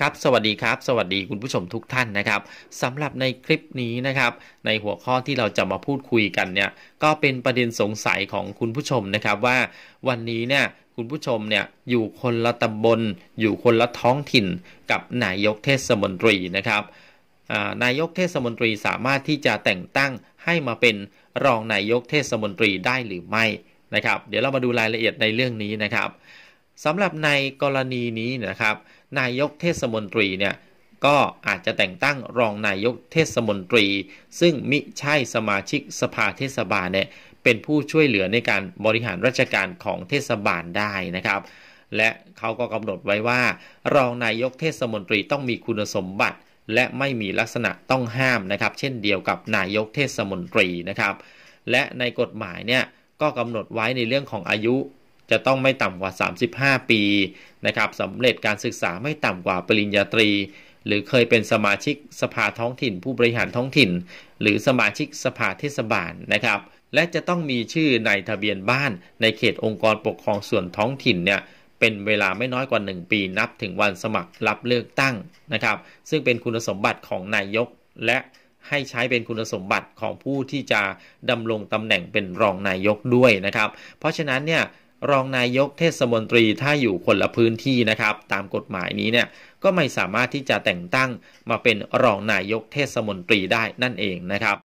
ครับสวัสดีครับ สวัสดีคุณผู้ชมทุกท่านนะครับสำหรับในคลิปนี้นะครับ ในหัวข้อที่เราจะมาพูดคุยกันเนี่ยก็เป็นประเด็นสงสัยของคุณผู้ชมนะครับ ว่าวันนี้เนี่ยคุณผู้ชมเนี่ยอยู่คนละตำบล อยู่คนละท้องถิ่น กับนายกเทศมนตรีนะครับนายกเทศมนตรีสามารถที่จะแต่งตั้งให้มาเป็นรองนายกเทศมนตรีได้หรือไม่นะครับ เดี๋ยวเรามาดูรายละเอียดในเรื่องนี้นะครับสำหรับในกรณีนี้นะครับ นายกเทศมนตรีเนี่ยก็อาจจะแต่งตั้งรองนายกเทศมนตรี ซึ่งมิใช่สมาชิกสภาเทศบาลเนี่ยเป็นผู้ช่วยเหลือในการบริหารราชการของเทศบาลได้นะครับ และเขาก็กำหนดไว้ว่า รองนายกเทศมนตรีต้องมีคุณสมบัติ และไม่มีลักษณะต้องห้ามนะครับ เช่นเดียวกับนายกเทศมนตรีนะครับและในกฎหมายเนี่ยก็กำหนดไว้ในเรื่องของอายุจะต้องไม่ต่ำกว่า 35 ปีนะครับสำเร็จการศึกษาไม่ต่ำกว่าปริญญาตรี หรือเคยเป็นสมาชิกสภาท้องถิ่น ผู้บริหารท้องถิ่น หรือสมาชิกสภาเทศบาลนะครับ และจะต้องมีชื่อในทะเบียนบ้านในเขตองค์กรปกครองส่วนท้องถิ่นเนี่ยเป็นเวลาไม่น้อยกว่า 1 ปีนับถึงวันสมัครรับเลือกตั้งนะครับ ซึ่งเป็นคุณสมบัติของนายกและให้ใช้เป็นคุณสมบัติของผู้ที่จะดำรงตำแหน่งเป็นรองนายกด้วยนะครับ เพราะฉะนั้นเนี่ยรองนายกเทศมนตรีถ้าอยู่คนละพื้นที่นะครับ ตามกฎหมายนี้เนี่ยก็ไม่สามารถที่จะแต่งตั้ง มาเป็นรองนายกเทศมนตรีได้นั่นเองนะครับ